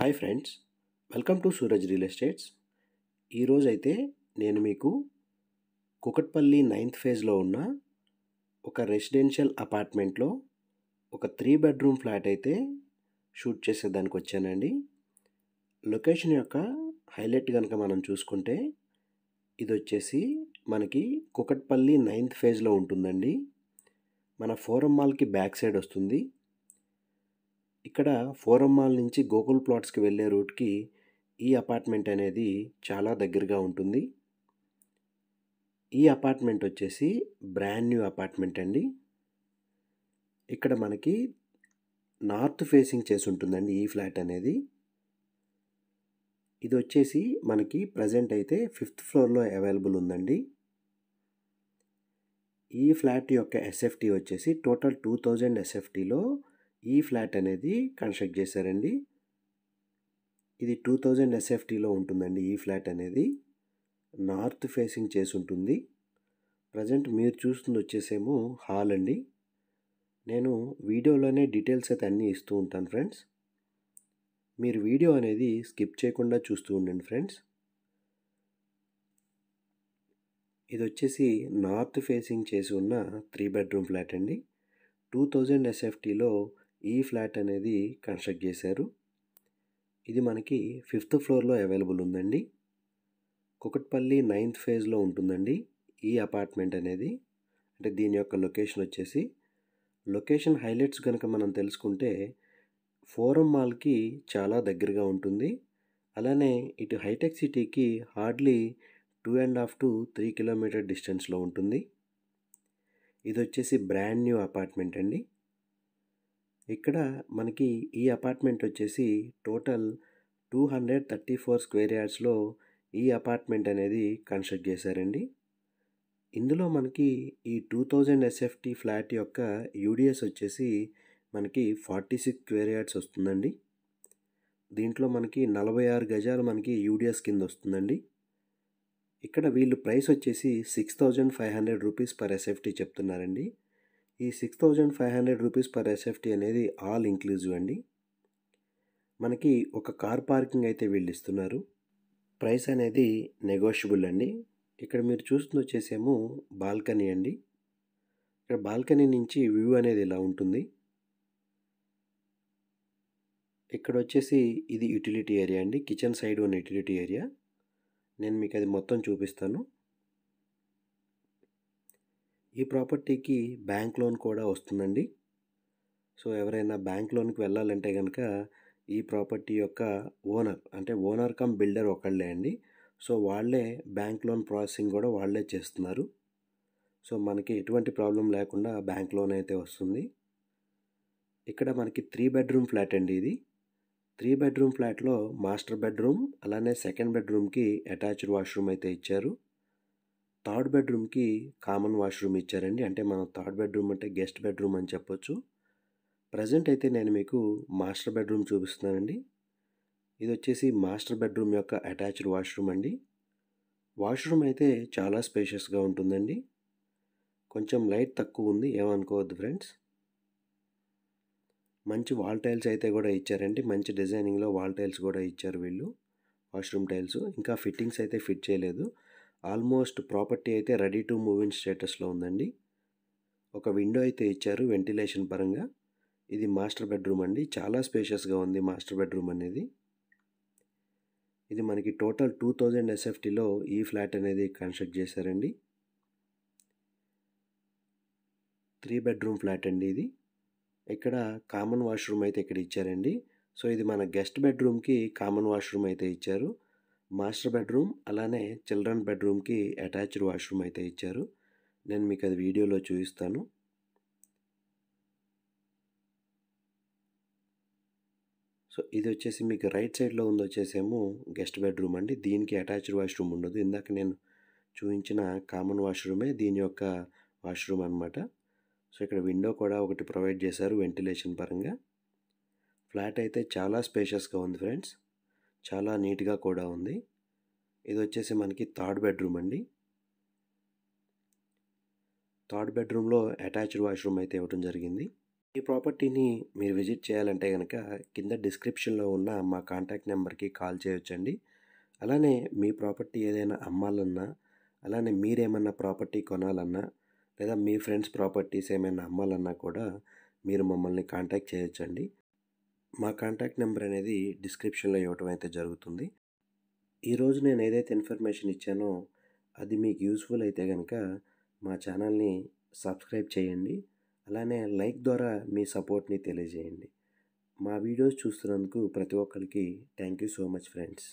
hi friends welcome to Suraj real estates ఈరోజైతే నేను మీకు కుకట్పల్లి నైన్త్ ఫేజ్లో ఉన్న ఒక రెసిడెన్షియల్ అపార్ట్మెంట్లో ఒక త్రీ బెడ్రూమ్ ఫ్లాట్ అయితే షూట్ చేసేదానికి వచ్చానండి లొకేషన్ యొక్క హైలైట్ కనుక మనం చూసుకుంటే ఇది వచ్చేసి మనకి కుకట్పల్లి నైన్త్ ఫేజ్లో ఉంటుందండి మన ఫోరం మాల్కి బ్యాక్ సైడ్ వస్తుంది ఇక్కడ ఫోరం మాల్ నుంచి గోకుల్ ప్లాట్స్కి వెళ్ళే రూట్కి ఈ అపార్ట్మెంట్ అనేది చాలా దగ్గరగా ఉంటుంది ఈ అపార్ట్మెంట్ వచ్చేసి బ్రాండ్ న్యూ అపార్ట్మెంట్ అండి ఇక్కడ మనకి నార్త్ ఫేసింగ్ చేసి ఉంటుందండి ఈ ఫ్లాట్ అనేది ఇది వచ్చేసి మనకి ప్రజెంట్ అయితే ఫిఫ్త్ ఫ్లోర్లో అవైలబుల్ ఉందండి ఈ ఫ్లాట్ యొక్క ఎస్ఎఫ్టీ వచ్చేసి టోటల్ టూ థౌజండ్ ఎస్ఎఫ్టీలో ఈ ఫ్లాట్ అనేది కన్స్ట్రక్ట్ చేశారండి ఇది టూ థౌజండ్ ఎస్ఎఫ్టీలో ఉంటుందండి ఈ ఫ్లాట్ అనేది నార్త్ ఫేసింగ్ చేసి ఉంటుంది ప్రజెంట్ మీరు చూస్తుంది వచ్చేసేమో హాల్ అండి నేను వీడియోలోనే డీటెయిల్స్ అయితే అన్నీ ఇస్తూ ఉంటాను ఫ్రెండ్స్ మీరు వీడియో అనేది స్కిప్ చేయకుండా చూస్తూ ఉండండి ఫ్రెండ్స్ ఇది వచ్చేసి నార్త్ ఫేసింగ్ చేసి ఉన్న త్రీ బెడ్రూమ్ ఫ్లాట్ అండి టూ థౌజండ్ ఎస్ఎఫ్టీలో ఈ ఫ్లాట్ అనేది కన్స్ట్రక్ట్ చేశారు ఇది మనకి ఫిఫ్త్ ఫ్లోర్లో అవైలబుల్ ఉందండి కుకట్పల్లి నైన్త్ ఫేజ్లో ఉంటుందండి ఈ అపార్ట్మెంట్ అనేది అంటే దీని యొక్క లొకేషన్ వచ్చేసి లొకేషన్ హైలైట్స్ కనుక మనం తెలుసుకుంటే ఫోరం మాల్కి చాలా దగ్గరగా ఉంటుంది అలానే ఇటు హైటెక్ సిటీకి hardly two and half to three kilometre డిస్టెన్స్లో ఉంటుంది ఇది వచ్చేసి బ్రాండ్ న్యూ అపార్ట్మెంట్ అండి ఇక్కడ మనకి ఈ అపార్ట్మెంట్ వచ్చేసి total two hundred thirty four square యార్డ్స్లో ఈ అపార్ట్మెంట్ అనేది కన్స్ట్రక్ట్ చేశారండి ఇందులో మనకి ఈ టూ థౌజండ్ ఎస్ఎఫ్టీ ఫ్లాట్ యొక్క యూడిఎస్ వచ్చేసి మనకి ఫార్టీ సిక్స్ స్క్వేర్ యార్డ్స్ వస్తుందండి దీంట్లో మనకి నలభై ఆరు గజాలు మనకి యూడిఎస్ కింద వస్తుందండి ఇక్కడ వీళ్ళు ప్రైస్ వచ్చేసి six thousand five hundred rupees per SFT చెప్తున్నారండి ఈ six thousand five hundred rupees per SFT అనేది ఆల్ ఇంక్లూజివ్ అండి మనకి ఒక కార్ పార్కింగ్ అయితే వీళ్ళు ఇస్తున్నారు ప్రైస్ అనేది నెగోషియబుల్ అండి ఇక్కడ మీరు చూస్తుంది వచ్చేసేమో బాల్కనీ అండి ఇక్కడ బాల్కనీ నుంచి వ్యూ అనేది ఇలా ఉంటుంది ఇక్కడ వచ్చేసి ఇది యూటిలిటీ ఏరియా అండి కిచెన్ సైడ్ ఉన్న యూటిలిటీ ఏరియా నేను మీకు అది మొత్తం చూపిస్తాను ఈ ప్రాపర్టీకి బ్యాంక్ లోన్ కూడా వస్తుందండి సో ఎవరైనా బ్యాంక్ లోన్కి వెళ్ళాలంటే కనుక ఈ ప్రాపర్టీ యొక్క ఓనర్ అంటే ఓనర్ కమ్ బిల్డర్ ఒకళ్ళే అండి సో వాళ్ళే బ్యాంక్ లోన్ ప్రాసెసింగ్ కూడా వాళ్ళే చేస్తున్నారు సో మనకి ఎటువంటి ప్రాబ్లం లేకుండా బ్యాంక్ లోన్ అయితే వస్తుంది ఇక్కడ మనకి త్రీ బెడ్రూమ్ ఫ్లాట్ అండి ఇది త్రీ బెడ్రూమ్ ఫ్లాట్లో మాస్టర్ బెడ్రూమ్ అలానే సెకండ్ బెడ్రూమ్కి అటాచ్డ్ వాష్రూమ్ అయితే ఇచ్చారు థర్డ్ బెడ్రూమ్కి కామన్ వాష్రూమ్ ఇచ్చారండి అంటే మనం థర్డ్ బెడ్రూమ్ అంటే గెస్ట్ బెడ్రూమ్ అని చెప్పొచ్చు ప్రజెంట్ అయితే నేను మీకు మాస్టర్ బెడ్రూమ్ చూపిస్తున్నానండి ఇది వచ్చేసి మాస్టర్ బెడ్రూమ్ యొక్క అటాచ్డ్ వాష్రూమ్ అండి వాష్రూమ్ అయితే చాలా స్పేషియస్గా ఉంటుందండి కొంచెం లైట్ తక్కువ ఉంది ఏమనుకోవద్దు ఫ్రెండ్స్ మంచి వాల్ టైల్స్ అయితే కూడా ఇచ్చారండి మంచి డిజైనింగ్లో వాల్ టైల్స్ కూడా ఇచ్చారు వీళ్ళు వాష్రూమ్ టైల్స్ ఇంకా ఫిట్టింగ్స్ అయితే ఫిట్ చేయలేదు ఆల్మోస్ట్ ప్రాపర్టీ అయితే రెడీ టు మూవ్ ఇన్ స్టేటస్లో ఉందండి ఒక విండో అయితే ఇచ్చారు వెంటిలేషన్ పరంగా ఇది మాస్టర్ బెడ్రూమ్ అండి చాలా స్పేషియస్గా ఉంది మాస్టర్ బెడ్రూమ్ అనేది ఇది మనకి టోటల్ టూ థౌజండ్ ఎస్ఎఫ్టీలో ఈ ఫ్లాట్ అనేది కన్స్ట్రక్ట్ చేశారండి త్రీ బెడ్రూమ్ ఫ్లాట్ అండి ఇది ఇక్కడ కామన్ వాష్రూమ్ అయితే ఇక్కడ ఇచ్చారండి సో ఇది మన గెస్ట్ బెడ్రూమ్కి కామన్ వాష్రూమ్ అయితే ఇచ్చారు మాస్టర్ బెడ్రూమ్ అలానే చిల్డ్రన్ బెడ్రూమ్కి అటాచ్డ్ వాష్రూమ్ అయితే ఇచ్చారు నేను మీకు అది వీడియోలో చూపిస్తాను సో ఇది వచ్చేసి మీకు రైట్ సైడ్లో ఉంది వచ్చేసేమో గెస్ట్ బెడ్రూమ్ అండి దీనికి అటాచ్డ్ వాష్రూమ్ ఉండదు ఇందాక నేను చూపించిన కామన్ వాష్రూమే దీని యొక్క వాష్రూమ్ అనమాట సో ఇక్కడ విండో కూడా ఒకటి ప్రొవైడ్ చేశారు వెంటిలేషన్ పరంగా ఫ్లాట్ అయితే చాలా స్పేషియస్గా ఉంది ఫ్రెండ్స్ చాలా నీట్గా కూడా ఉంది ఇది వచ్చేసి మనకి థర్డ్ బెడ్రూమ్ అండి థర్డ్ బెడ్రూమ్లో అటాచ్డ్ వాష్రూమ్ అయితే ఇవ్వడం జరిగింది ఈ ప్రాపర్టీని మీరు విజిట్ చేయాలంటే కనుక కింద డిస్క్రిప్షన్లో ఉన్న మా కాంటాక్ట్ నెంబర్కి కాల్ చేయొచ్చండి అలానే మీ ప్రాపర్టీ ఏదైనా అమ్మాలన్నా అలానే మీరేమన్నా ప్రాపర్టీ కొనాలన్నా లేదా మీ ఫ్రెండ్స్ ప్రాపర్టీస్ ఏమైనా అమ్మాలన్నా కూడా మీరు మమ్మల్ని కాంటాక్ట్ చేయొచ్చండి మా కాంటాక్ట్ నెంబర్ అనేది డిస్క్రిప్షన్లో ఇవ్వటం అయితే జరుగుతుంది ఈరోజు నేను ఏదైతే ఇన్ఫర్మేషన్ ఇచ్చానో అది మీకు యూస్ఫుల్ అయితే కనుక మా ఛానల్ని సబ్స్క్రైబ్ చేయండి అలానే లైక్ ద్వారా మీ సపోర్ట్ని తెలియజేయండి మా వీడియోస్ చూస్తున్నందుకు ప్రతి ఒక్కరికి thank you so much friends